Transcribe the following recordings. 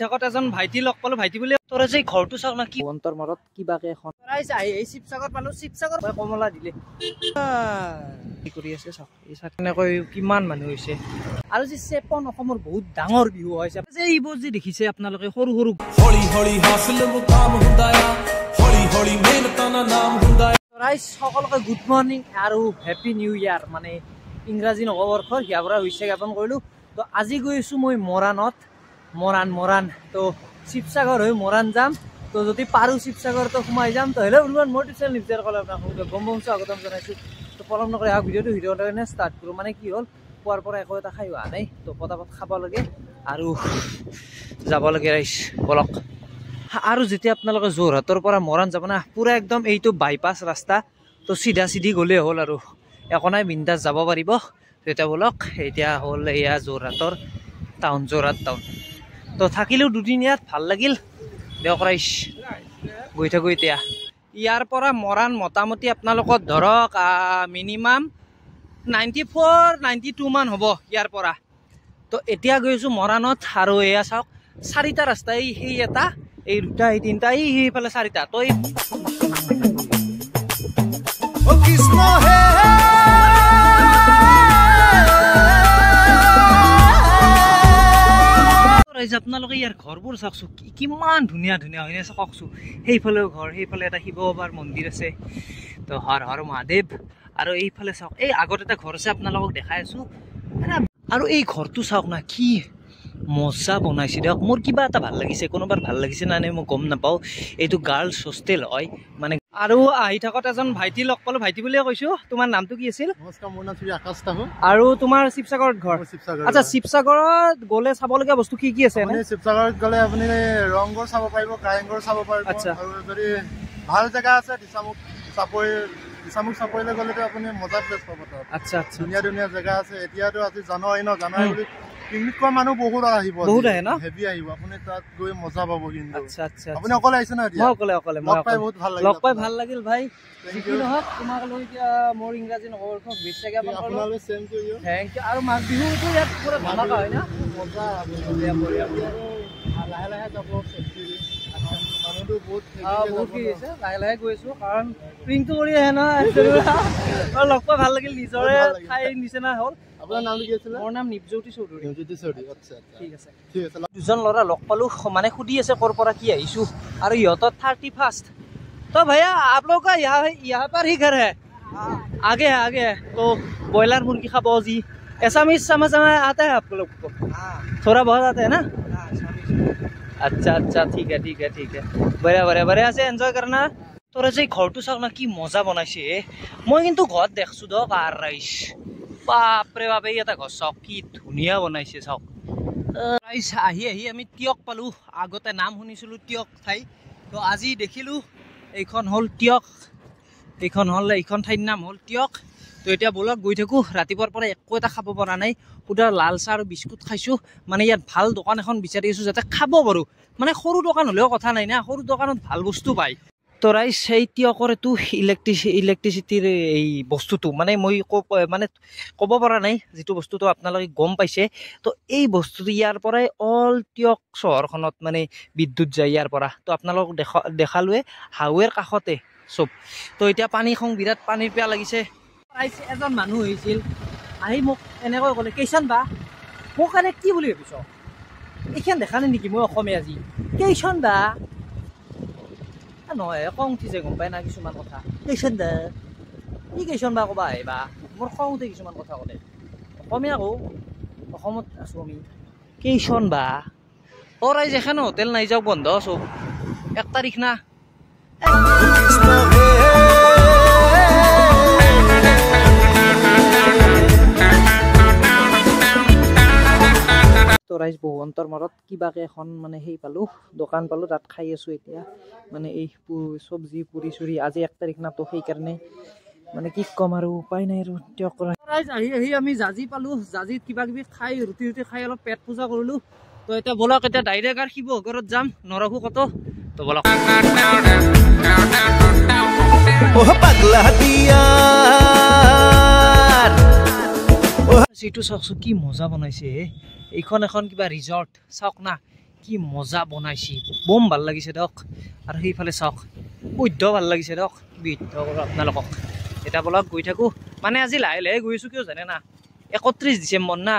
শিৱসাগত এজন ভাইটি লগ পালো ভাইটি বুলি তোৰ যে ঘৰটো চাওক না কি অন্তৰ মূৰত কিবা কে এখন এই শিৱসাগৰ পালো শিৱসাগৰ কমলা দিলে কি কৰি আছে চাওক এই চাওক এনেকৈ কিমান মানুহ হৈছে আৰু যে চেপন অসমৰ বহুত ডাঙৰ বিহু হৈছে যে এইবোৰ যে দেখিছে আপোনালোকে সৰু সৰু হলি হলি হাসলে মুকাম হুদায়া হলি হলি মেনতানা নাম হুদায়া ৰাইজ সকলোকে গুড মৰ্ণিং আৰু হেপী নিউ ইয়াৰ মানে ইংৰাজী নকবৰ্ষৰ হিয়াবৰা হৈছে জ্ঞাপন কৰিলোঁ তো আজি গৈছোঁ মই মৰাণত মৰাণ মৰাণ তো শিৱসাগৰ হৈ মৰাণ যাম তো যদি পাৰোঁ শিৱসাগৰতো সোমাই যাম তো হ'লে মই টিচাৰ নিজৰ ক'লে আপোনাক গম পাম স্বাগতম জনাইছোঁ তো পলম নকৰে আহক ভিডিঅ'টো ভিডিঅ'ৰ কাৰণে ষ্টাৰ্ট কৰোঁ মানে কি হ'ল খোৱাৰ পৰা একো এটা খাই অহা নাই তো পটাপট খাব লাগে আৰু যাব লাগে ৰাইজ ব'লক আৰু যেতিয়া আপোনালোকে যোৰহাটৰ পৰা মৰাণ যাব না পূৰা একদম এইটো বাইপাছ ৰাস্তা তো চিধা চিধি গ'লে হ'ল আৰু একো নাই বিন্দাছ যাব পাৰিব তেতিয়া ব'লক এতিয়া হ'ল এয়া যোৰহাটৰ টাউন যোৰহাট টাউন তো তথাপিও দুদিন ইয়াত ভাল লাগিল দেওক ৰাইচ গৈ থাকোঁ এতিয়া ইয়াৰ পৰা মৰাণ মোটামুটি আপোনালোকৰ ধৰক minimum ninety four ninety two মান হ'ব ইয়াৰ পৰা তো এতিয়া গৈছোঁ মৰাণত আৰু এয়া চাওক চাৰিটা ৰাস্তা এই সেই এটা এই দুটা এই তিনিটা এই সেইফালে চাৰিটা তই গাইজ আপোনালোকে ইয়াৰ ঘৰবোৰ চাওকচোন কিমান ধুনীয়া ধুনীয়া হয়নে চাওকচোন সেইফালেও ঘৰ সেইফালে এটা শিৱ বাবাৰ মন্দিৰ আছে তো হৰ হৰ মহাদেৱ আৰু এইফালে চাওক এই আগত এটা ঘৰ আছে আপোনালোকক দেখাই আছো আৰু এই ঘৰটো চাওক না কি মজা বনাইছে দিয়ক মোৰ কিবা এটা ভাল লাগিছে কোনোবাৰ ভাল লাগিছে নাই মই গম নাপাওঁ এইটো গাৰ্লছ হোষ্টেল হয় মানে আৰু আহি থাকত এজন ভাইটি লগ পালো ভাইটি বুলিয়ে কৈছো তোমাৰ নামটো কি আছিল আৰু তোমাৰ শিৱসাগৰত ঘৰ আচ্ছা শিৱসাগৰত গলে চাবলগীয়া বস্তু কি কি আছে শিৱসাগৰত গলে আপুনি ৰংঘৰ চাব পাৰিব কাৰেংঘৰ চাব পাৰিব আচ্ছা আৰু যদি ভাল জেগা আছে দিচামুখ আচ্ছা ধুনীয়া ধুনীয়া জেগা আছে এতিয়াতো আজি জানুৱাৰী ন জানুৱাৰী বুলি পিকনিকৰ মানুহ বহুত আহিব বহুত আহে ন হেভি আহিব আপুনি তাত গৈ মজা পাব কিন্তু আচ্ছা আচ্ছা আপুনি অকলে আহিছে ন এতিয়া অকলে অকলে লগ পাই বহুত ভাল লাগিল লগ পাই ভাল লাগিল ভাই যিকি নহওক তোমাক লৈ এতিয়া মোৰ ইংৰাজী নহ'ব খুব বেছি আগে পাব আপোনালৈ চেম কৰি দিওঁ থেংক ইউ আৰু মাছ বিহু এইটো ইয়াত পুৰা ধামাকা হয় না মজা বঢ়িয়া বঢ়িয়া লাহে লাহে যাব লাহে লাহে গৈছো কাৰণ লগ পোৱা ভাল লাগিল নিজৰে ঠাই নিচিনা হ'ল দুজন লৰা লগ পালো মানে সুধি আছে কৰ পৰা কি আহিছো আৰু ইহঁতৰ থাৰ্টি ফাৰ্ষ্ট তো ভাইয়া আপোনালোকে আগে আগে তো ব্ৰইলাৰ মুৰ্গী খাব যি এচামিজ চামাজ আহে আপোনালোকক থোৰা বহাত আহে না আচ্ছা আচ্ছা ঠিক আছে ঠিক আছে ঠিক আছে বঢ়িয়া বঢ়িয়া বঢ়িয়া আছে এনজয় কৰ না তোৰা যে ঘৰটো চাওক না কি মজা বনাইছে মই কিন্তু ঘৰত দেখছো দক আৰ ৰাইছ বাপৰে বাপে এটা ঘৰ চাওক কি ধুনীয়া বনাইছে চাওক আহি আহি আমি তিয়ক পালোঁ আগতে নাম শুনিছিলোঁ তিয়ক ঠাই তো আজি দেখিলোঁ এইখন হ'ল তিয়ক এইখন হ'ল এইখন ঠাইৰ নাম হ'ল তিয়ক তো এতিয়া ব'লক গৈ থাকোঁ ৰাতিপুৱাৰ পৰা একো এটা খাব পৰা নাই সুধা লাল চাহ আৰু বিস্কুট খাইছোঁ মানে ইয়াত ভাল দোকান এখন বিচাৰি আছোঁ যাতে খাব পাৰোঁ মানে সৰু দোকান হ'লেও কথা নাই না সৰু দোকানত ভাল বস্তু পায় তৰাই চাই তিয় কৰেতো ইলেক্ট্ৰিচি ইলেক্ট্ৰিচিটিৰ এই বস্তুটো মানে মই মানে ক'ব পৰা নাই যিটো বস্তুটো আপোনালোকে গম পাইছে তো এই বস্তুটো ইয়াৰ পৰাই অল তিয়ক চহৰখনত মানে বিদ্যুৎ যায় ইয়াৰ পৰা তো আপোনালোকক দেখা দেখালোৱে হাৱেৰ কাষতে চব তো এতিয়া পানী খং বিৰাট পানীৰ পিয়া লাগিছে এজন মানুহ হৈছিল আহি মোক এনেকৈ ক'লে কেইচান বা মোক এনে কি বুলি ভাবিছ এইখন দেখালে নেকি মই অসমীয়া আজি কেইচন বা ano, eh, ako ang tisay kong bayan naging suman ko ta. Kaysan da. Hindi kaysan ba ako ba, eh, ba? Mura ko ang tisay suman ko ta ko din. Kami ako, ako mo asumi. Kaysan ba? Oray, jay ka no, tel na ijaw bondo, so, ek tarik na. Ek tarik na. তো ৰাইজ বহু অন্তৰ মূৰত কিবাকৈ এখন মানে সেই পালো দোকান পালো তাত খাই আছো এতিয়া মানে এই পু চব্জি পুৰি চুৰি আজি এক তাৰিখ নাতো সেইকাৰণে মানে কি ক'ম আৰু উপায় নাই আৰু তেওঁ কৰা ৰাইজ আহি আহি আমি জাজি পালো জাজিত কিবা কিবি খাই ৰুটি ৰুটি খাই অলপ পেট পূজা কৰিলোঁ তো এতিয়া ব'লক এতিয়া ডাইৰেক্ট আৰু শিৱসাগৰত যাম নৰখো কত তো ব'লক যিটো চাওকচোন কি মজা বনাইছে এইখন এখন কিবা ৰিজৰ্ট চাওক না কি মজা বনাইছে বম ভাল লাগিছে দক আৰু সেইফালে চাওক বৈধ ভাল লাগিছে দক বৈধ কৰোঁ আপোনালোকক এতিয়া বলক গৈ থাকোঁ মানে আজি লাহে লাহে গৈ আছোঁ কিয় জানে না একত্ৰিছ ডিচেম্বৰ না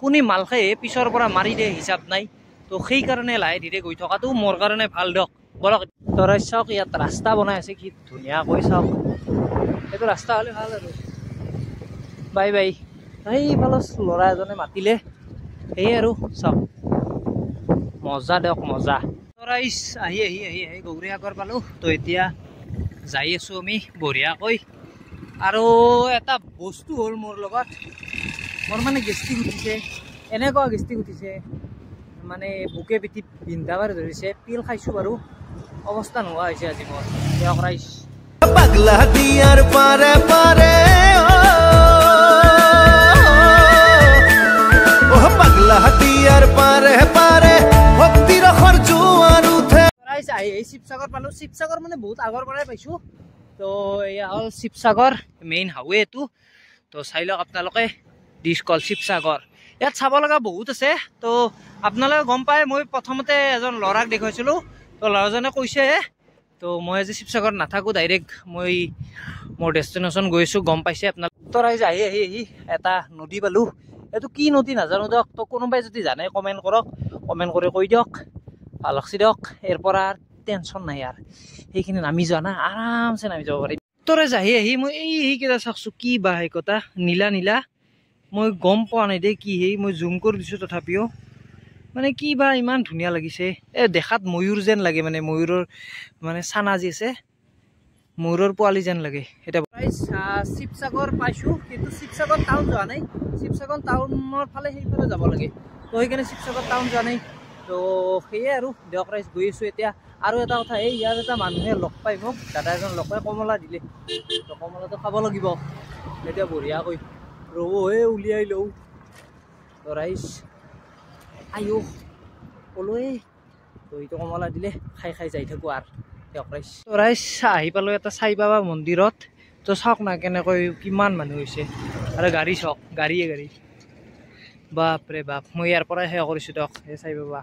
কোনে মাল খাই পিছৰ পৰা মাৰি দিয়ে হিচাপ নাই তো সেইকাৰণে লাহে ধীৰে গৈ থকাটো মোৰ কাৰণে ভাল দক বলক তৰাই চাওক ইয়াত ৰাস্তা বনাই আছে কি ধুনীয়াকৈ চাওক সেইটো ৰাস্তা হ'লে ভাল আৰু বাই বাই এইফালে ল'ৰা এজনে মাতিলে সেয়ে আৰু চাওক মজা দিয়ক মজা চৰাই আহি আহি আহি আহি গৌৰীসাগৰ পালোঁ তো এতিয়া যাই আছোঁ আমি বঢ়িয়াকৈ আৰু এটা বস্তু হ'ল মোৰ লগত মোৰ মানে গেষ্টি উঠিছে এনেকুৱা গেষ্টি গুঠিছে মানে বুকে পিঠি পিন্ধাবাৰ ধৰিছে পিল খাইছোঁ বাৰু অৱস্থা নোহোৱা হৈছে আজি মোৰ দিয়ক ৰাইজ পাগলা দিয়াৰ পাৰে পাৰে শিৱসাগৰ পালোঁ শিৱসাগৰ মানে বহুত আগৰ পৰাই পাইছোঁ তো এয়া হ'ল শিৱসাগৰ মেইন এইটো তো চাই লওক আপোনালোকে কল শিৱসাগৰ ইয়াত চাব লগা বহুত আছে তো আপোনালোকে গম পায় মই প্ৰথমতে এজন ল'ৰাক দেখুৱাইছিলোঁ তো ল'ৰাজনে কৈছে তো মই আজি শিৱসাগৰ নাথাকোঁ ডাইৰেক্ট মই মোৰ ডেষ্টিনেশ্যন গৈ আছোঁ গম পাইছে আপোনালোকে তো ৰাইজ আহি আহি আহি এটা নদী পালোঁ এইটো কি নদী নাজানো দিয়ক তো কোনোবাই যদি জানে কমেণ্ট কৰক কমেণ্ট কৰি কৈ দিয়ক ভাল লাগছি দিয়ক ইয়াৰ পৰা টেনশ্যন নাই আৰু সেইখিনি নামি যোৱা না আৰামছে নামি যাব পাৰি তোৰে আহি আহি মই এই সেইকেইটা চাওকচোন কি বা সেই কথা নীলা নীলা মই গম পোৱা নাই দেই কি সেই মই জুম কৰি দিছোঁ তথাপিও মানে কি বা ইমান ধুনীয়া লাগিছে এ দেখাত ময়ূৰ যেন লাগে মানে ময়ূৰৰ মানে চানা যি আছে ময়ূৰৰ পোৱালি যেন লাগে এতিয়া শিৱসাগৰ পাইছোঁ কিন্তু শিৱসাগৰ টাউন যোৱা নাই শিৱসাগৰ টাউনৰ ফালে সেইফালে যাব লাগে তো সেইকাৰণে শিৱসাগৰ টাউন যোৱা নাই তো সেয়ে আৰু দিয়ক ৰাইজ গৈ আছোঁ এতিয়া আৰু এটা কথা এই ইয়াত এটা মানুহে লগ পাই মোক দাদা এজন লগ পাই কমলা দিলে তো কমলাটো খাব লাগিব এতিয়া বঢ়িয়াকৈ ৰ'ব হে উলিয়াই লওঁ তো ৰাইজ আইঅ ক'লোৱে তো এইটো কমলা দিলে খাই খাই যাই থাকোঁ আৰু দিয়ক ৰাইজ তো ৰাইজ আহি পালোঁ এটা চাই বাবা মন্দিৰত তো চাওক না কেনেকৈ কিমান মানুহ হৈছে আৰু গাড়ী চাওক গাড়ীয়ে গাড়ী বাপ ৰে বাপ মই ইয়াৰ পৰাই সেৱা কৰিছোঁ দিয়ক এই চাই বাবা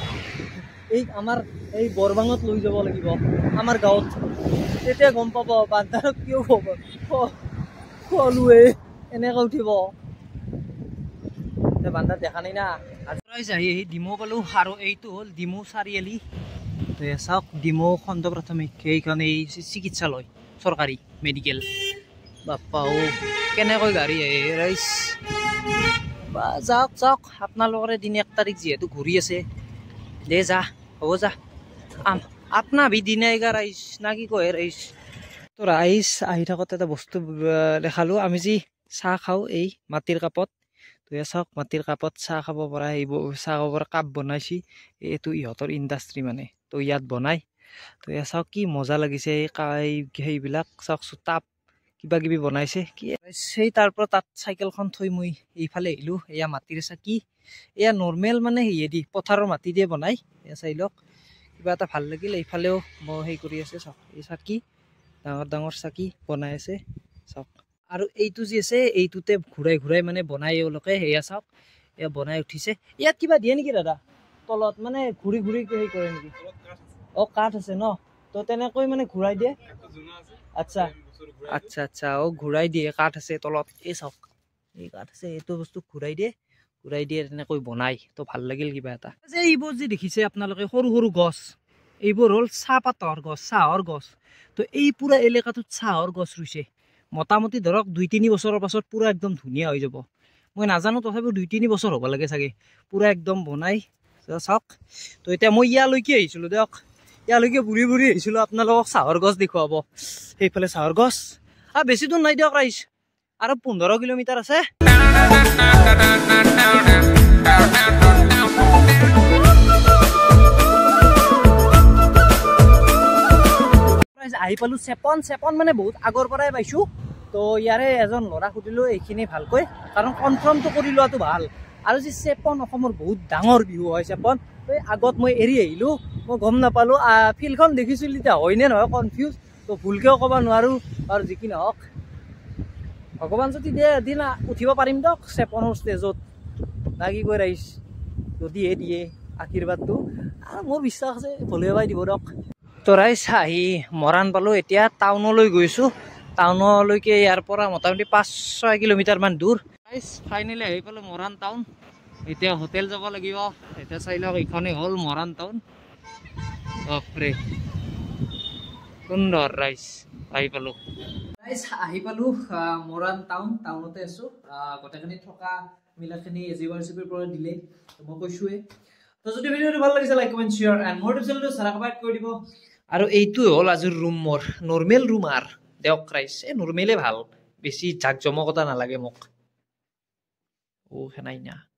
এই আমাৰ এই বৰবাঙত লৈ যাব লাগিব আমাৰ গাঁৱত তেতিয়া গম পাব বান্ধাৰক কিয় হ'ব খোৱালোৱে এনেকৈ উঠিব বান্ধা দেখা নাই না আহি আহি ডিমৌ পালোঁ আৰু এইটো হ'ল ডিমৌ চাৰিআলি চাওক ডিমৌ খণ্ড প্ৰাথমিক সেইখন এই চিকিৎসালয় চৰকাৰী মেডিকেল বাপ্পাও কেনেকৈ গাড়ী ৰাইজ বা যাওক যাওক আপোনালোকৰে দিন এক তাৰিখ যিহেতু ঘূৰি আছে দে যা হব যা আম আপনা বি দিনে এগার আইস না কি কয়ের আইস তোর আইস আহি থাকতে এটা বস্তু দেখালো আমি যে চাহ খাও এই মাটির কাপত তুই চাওক মাটির কাপত চাহ খাব পৰা এই চাহ খাব পৰা কাপ বনাইছি এইটো ইহঁতৰ ইণ্ডাষ্ট্ৰি মানে তো ইয়াত বনায় তুই চাওক কি মজা লাগিছে এই কা এইবিলাক চাওকচোন তাপ কিবা কিবি বনাইছে কি সেই তাৰ পৰা তাত চাইকেলখন থৈ মই এইফালে আহিলোঁ এয়া মাটিৰ চাকি এয়া নৰ্মেল মানে হেৰিয়েদি পথাৰৰ মাটি দিয়ে বনাই এয়া চাই লওক কিবা এটা ভাল লাগিল এইফালেও মই হেৰি কৰি আছে চাওক এই চাকি ডাঙৰ ডাঙৰ চাকি বনাই আছে চাওক আৰু এইটো যি আছে এইটোতে ঘূৰাই ঘূৰাই মানে বনাই এওঁলোকে সেয়া চাওক এয়া বনাই উঠিছে ইয়াত কিবা দিয়ে নেকি দাদা তলত মানে ঘূৰি ঘূৰি সেই কৰে নেকি অঁ কাঠ আছে ন ত' তেনেকৈ মানে ঘূৰাই দিয়ে আচ্ছা আচ্ছা আচ্ছা অ ঘূৰাই দিয়ে কাঠ আছে তলত এই চাওক এই কাঠ আছে এইটো বস্তু ঘূৰাই দিয়ে ঘূৰাই দিয়ে তেনেকৈ বনাই তো ভাল লাগিল কিবা এটা যে এইবোৰ যে দেখিছে আপোনালোকে সৰু সৰু গছ এইবোৰ হ'ল চাহপাতৰ গছ চাহৰ গছ তো এই পুৰা এলেকাটোত চাহৰ গছ ৰুইছে মোটামুটি ধৰক দুই তিনি বছৰৰ পাছত পুৰা একদম ধুনীয়া হৈ যাব মই নাজানো তথাপিও দুই তিনি বছৰ হ'ব লাগে চাগে পুৰা একদম বনাই চাওক তো এতিয়া মই ইয়ালৈকে আহিছিলোঁ দিয়ক ইয়ালৈকে বুঢ়ী বুঢ়ী আহিছিলো আপোনালোকক চাহৰ গছ দেখুৱাব সেইফালে চাহৰ গছ আৰু বেছি দূৰ নাই দিয়ক ৰাইজ আৰু পোন্ধৰ কিলোমিটাৰ আছে আহি পালো চেপন চেপন মানে বহুত আগৰ পৰাই পাইছো তো ইয়াৰে এজন ল'ৰা সুধিলো এইখিনি ভালকৈ কাৰণ কনফাৰ্মটো কৰি লোৱাটো ভাল আৰু যি চেপন অসমৰ বহুত ডাঙৰ বিহু হয় চেপন আগত মই এৰি আহিলো মই গম নাপালোঁ ফিল্ডখন দেখিছিলোঁ এতিয়া হয়নে নহয় কনফিউজ তো ভুলকৈও ক'ব নোৱাৰোঁ আৰু যি কি নহওক ভগৱান যদি দিয়ে এদিন উঠিব পাৰিম দিয়ক চেপনৰ ষ্টেজত লাগি গৈ ৰাইজ যদিহে দিয়ে আশীৰ্বাদটো আৰু মোৰ বিশ্বাস আছে ভলেবাই দিব দিয়ক তো ৰাইজ আহি মৰাণ পালোঁ এতিয়া টাউনলৈ গৈছোঁ টাউনলৈকে ইয়াৰ পৰা মোটামুটি পাঁচ ছয় কিলোমিটাৰমান দূৰ ৰাইজ ফাইনেলি আহি পালোঁ মৰাণ টাউন এতিয়া হোটেল যাব লাগিব এতিয়া চাই লওক এইখনেই হ'ল মৰাণ টাউন অপ্ৰে সুন্দৰ ৰাইজ আহি পালোঁ ৰাইজ আহি পালোঁ মৰাণ টাউন টাউনতে আছোঁ গোটেইখিনি থকা মিলাখিনি এ জি ৱাৰ চিপিৰ মই কৈছোঁৱে তো যদি ভিডিঅ'টো ভাল লাগিছে লাইক কমেণ্ট শ্বেয়াৰ এণ্ড মোৰ চেনেলটো চাৰাকাবাইড কৰি দিব আৰু এইটো হ'ল আজিৰ ৰুম মোৰ নৰ্মেল ৰুম আৰ দেওক ৰাইজ এই নৰ্মেলে ভাল বেছি জাক জমকতা নালাগে মোক ও সেনাই না